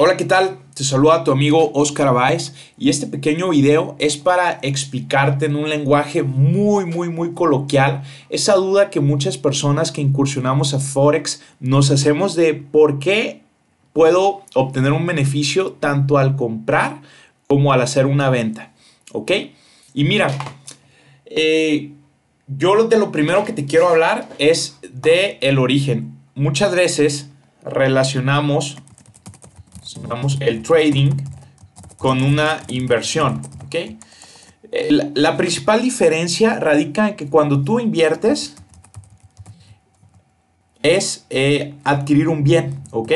Hola, ¿qué tal? Te saluda tu amigo Oscar Abáez y este pequeño video es para explicarte en un lenguaje muy, muy, muy coloquial esa duda que muchas personas que incursionamos a Forex nos hacemos de por qué puedo obtener un beneficio tanto al comprar como al hacer una venta. ¿Ok? Y mira, eh, yo de lo primero que te quiero hablar es de el origen. Muchas veces relacionamos el trading con una inversión. Eh, la, principal diferencia radica en que cuando tú inviertes es eh, adquirir un bien, ¿ok?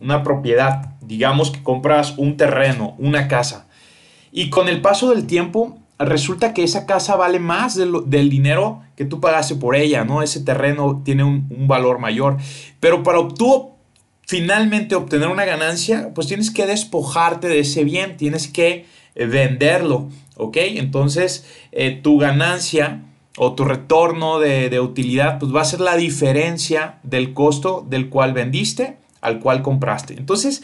Una propiedad, digamos que compras un terreno, una casa. Y con el paso del tiempo resulta que esa casa vale más del dinero que tú pagaste por ella, ¿no? Ese terreno tiene un, valor mayor. Pero para tú finalmente obtener una ganancia, pues tienes que despojarte de ese bien, tienes que eh, venderlo, ¿ok? Entonces eh, tu ganancia o tu retorno de, de utilidad, pues va a ser la diferencia del costo del cual vendiste al cual compraste. Entonces,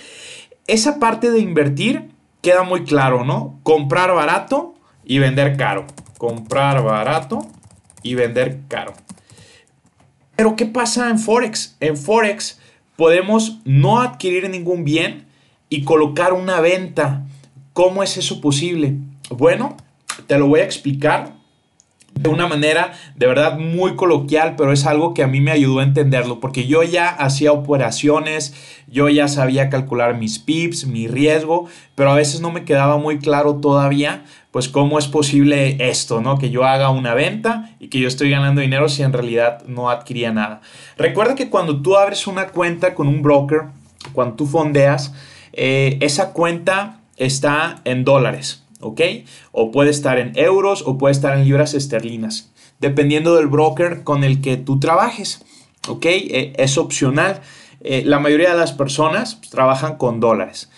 esa parte de invertir queda muy claro, ¿no? Comprar barato y vender caro. Comprar barato y vender caro. Pero ¿qué pasa en Forex? En Forex podemos no adquirir ningún bien y colocar una venta. ¿Cómo es eso posible? Bueno, te lo voy a explicar de una manera de verdad muy coloquial, pero es algo que a mí me ayudó a entenderlo, porque yo ya hacía operaciones, yo ya sabía calcular mis pips, mi riesgo, pero a veces no me quedaba muy claro todavía, pues cómo es posible esto, ¿no? Que yo haga una venta y que yo estoy ganando dinero si en realidad no adquiría nada. Recuerda que cuando tú abres una cuenta con un broker, cuando tú fondeas, eh, esa cuenta está en dólares. ¿ok? O puede estar en euros o puede estar en libras esterlinas, dependiendo del broker con el que tú trabajes, ¿ok? E, es opcional. Eh, la mayoría de las personas trabajan con dólares.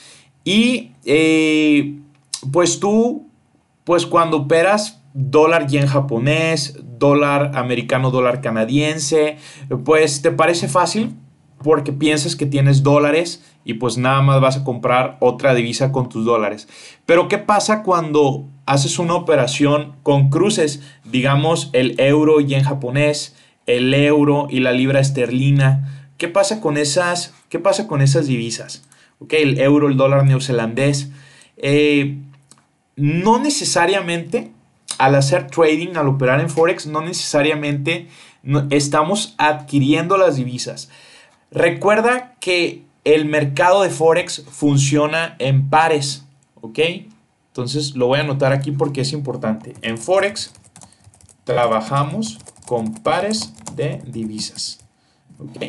Y eh, pues tú, pues cuando operas dólar yen japonés, dólar americano, dólar canadiense, pues te parece fácil, porque piensas que tienes dólares y pues nada más vas a comprar otra divisa con tus dólares. Pero ¿qué pasa cuando haces una operación con cruces? Digamos el euro y en japonés, el euro y la libra esterlina. ¿Qué pasa con esas, qué pasa con esas divisas? Okay, el euro, el dólar neozelandés. Eh, no necesariamente al hacer trading, al operar en Forex, no necesariamente estamos adquiriendo las divisas. Recuerda que el mercado de Forex funciona en pares, ¿ok? Entonces lo voy a anotar aquí porque es importante. En Forex trabajamos con pares de divisas, ¿ok?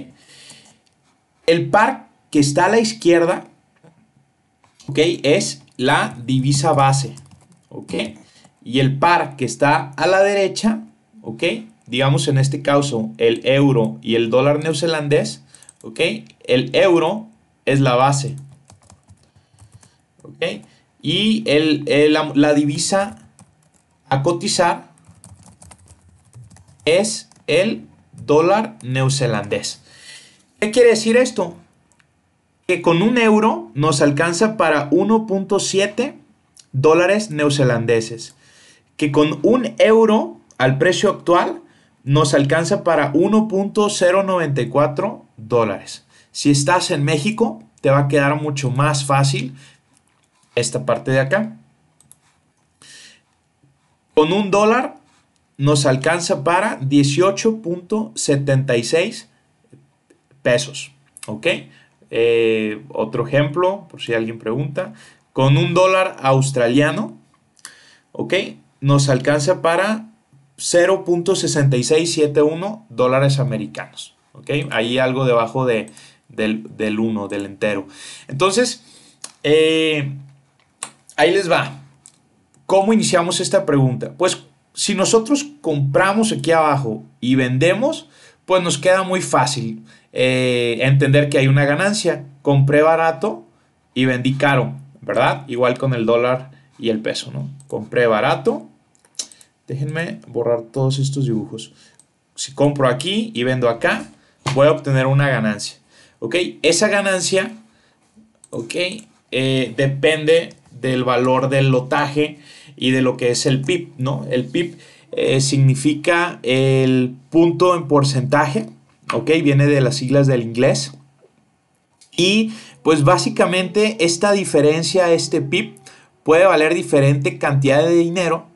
El par que está a la izquierda, ¿ok? Es la divisa base, ¿ok? Y el par que está a la derecha, ¿ok? Digamos en este caso el euro y el dólar neozelandés, ¿ok? El euro es la base, Y la, divisa a cotizar es el dólar neozelandés. ¿Qué quiere decir esto? Que con un euro nos alcanza para 1.7 dólares neozelandeses. Que con un euro al precio actual nos alcanza para 1.094 dólares. Si estás en México, te va a quedar mucho más fácil esta parte de acá. Con un dólar nos alcanza para 18.76 pesos. ¿Ok? Eh, otro ejemplo, por si alguien pregunta. Con un dólar australiano, ¿ok? Nos alcanza para 0.6671 dólares americanos. ¿ok? Ahí algo debajo del, del 1, del entero. Entonces, eh, ahí les va. ¿Cómo iniciamos esta pregunta? Pues si nosotros compramos aquí abajo y vendemos, pues nos queda muy fácil eh, entender que hay una ganancia. Compré barato y vendí caro, ¿verdad? Igual con el dólar y el peso, ¿no? Compré barato. Déjenme borrar todos estos dibujos. Si compro aquí y vendo acá, voy a obtener una ganancia. ¿Ok? Esa ganancia, ¿ok? Eh, depende del valor del lotaje y de lo que es el PIB, ¿no? El PIB eh, significa el punto en porcentaje, ¿ok? Viene de las siglas del inglés. Y pues básicamente esta diferencia, este PIB, puede valer diferente cantidad de dinero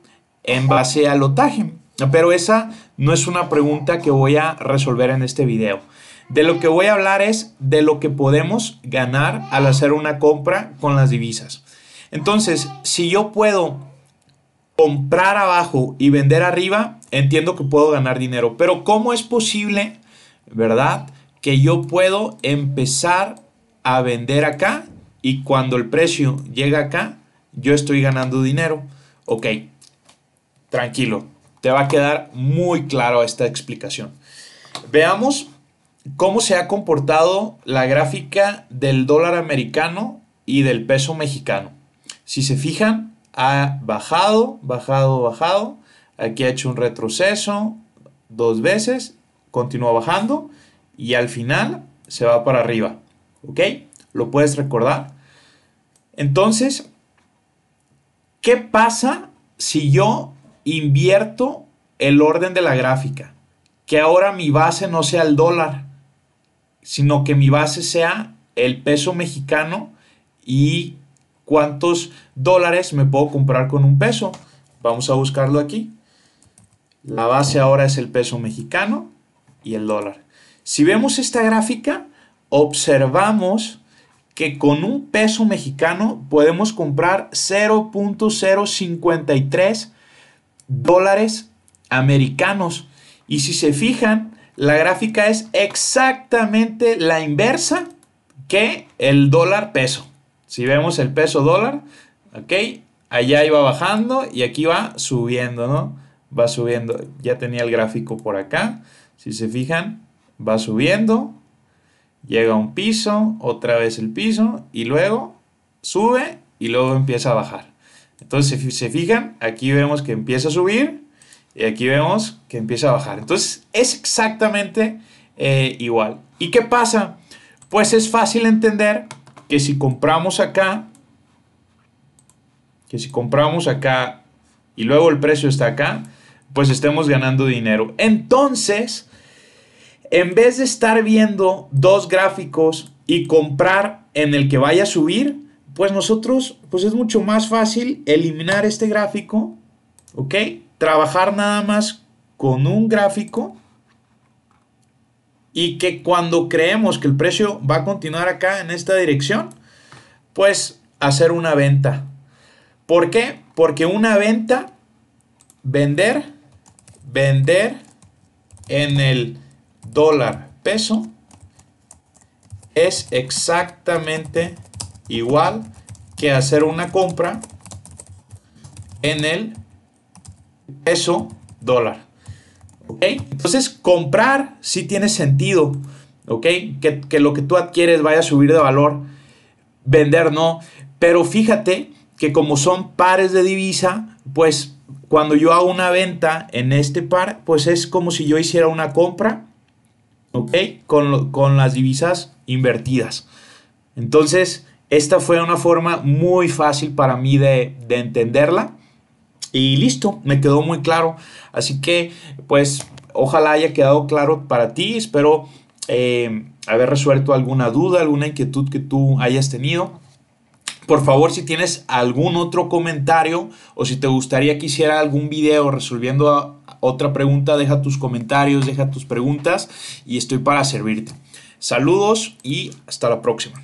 en base al lotaje. Pero esa no es una pregunta que voy a resolver en este video. De lo que voy a hablar es de lo que podemos ganar al hacer una compra con las divisas. Entonces, si yo puedo comprar abajo y vender arriba, entiendo que puedo ganar dinero. Pero ¿cómo es posible, verdad, que yo puedo empezar a vender acá y cuando el precio llega acá, yo estoy ganando dinero? Ok, tranquilo, te va a quedar muy claro esta explicación. Veamos cómo se ha comportado la gráfica del dólar americano y del peso mexicano. Si se fijan, ha bajado, bajado, bajado. Aquí ha hecho un retroceso dos veces, continúa bajando y al final se va para arriba. ¿Ok? ¿Lo puedes recordar? Entonces, ¿qué pasa si yo invierto el orden de la gráfica, que ahora mi base no sea el dólar, sino que mi base sea el peso mexicano y cuántos dólares me puedo comprar con un peso. Vamos a buscarlo aquí. La base ahora es el peso mexicano y el dólar. Si vemos esta gráfica, observamos que con un peso mexicano podemos comprar 0.053 dólares americanos. Y si se fijan, la gráfica es exactamente la inversa que el dólar peso. Si vemos el peso dólar, ok, allá iba bajando y aquí va subiendo, ¿no? Va subiendo. Ya tenía el gráfico por acá. Si se fijan, va subiendo, llega a un piso, otra vez el piso y luego sube y luego empieza a bajar. Entonces, si se fijan, aquí vemos que empieza a subir y aquí vemos que empieza a bajar. Entonces, es exactamente eh, igual. ¿Y qué pasa? Pues es fácil entender que si compramos acá, que si compramos acá y luego el precio está acá, pues estemos ganando dinero. Entonces, en vez de estar viendo dos gráficos y comprar en el que vaya a subir, pues nosotros, pues es mucho más fácil eliminar este gráfico, ¿ok? Trabajar nada más con un gráfico y que cuando creemos que el precio va a continuar acá en esta dirección, pues hacer una venta. ¿Por qué? Porque una venta, vender, vender en el dólar peso es exactamente igual que hacer una compra en el peso dólar. ¿Ok? Entonces, comprar sí tiene sentido. ¿Ok? Que, lo que tú adquieres vaya a subir de valor. Vender no. Pero fíjate que como son pares de divisa, pues cuando yo hago una venta en este par, pues es como si yo hiciera una compra, ¿ok? Con, con las divisas invertidas. Entonces, esta fue una forma muy fácil para mí de, entenderla. Y listo, me quedó muy claro. Así que, pues, ojalá haya quedado claro para ti. Espero eh, haber resuelto alguna duda, alguna inquietud que tú hayas tenido. Por favor, si tienes algún otro comentario o si te gustaría que hiciera algún video resolviendo otra pregunta, deja tus comentarios, deja tus preguntas y estoy para servirte. Saludos y hasta la próxima.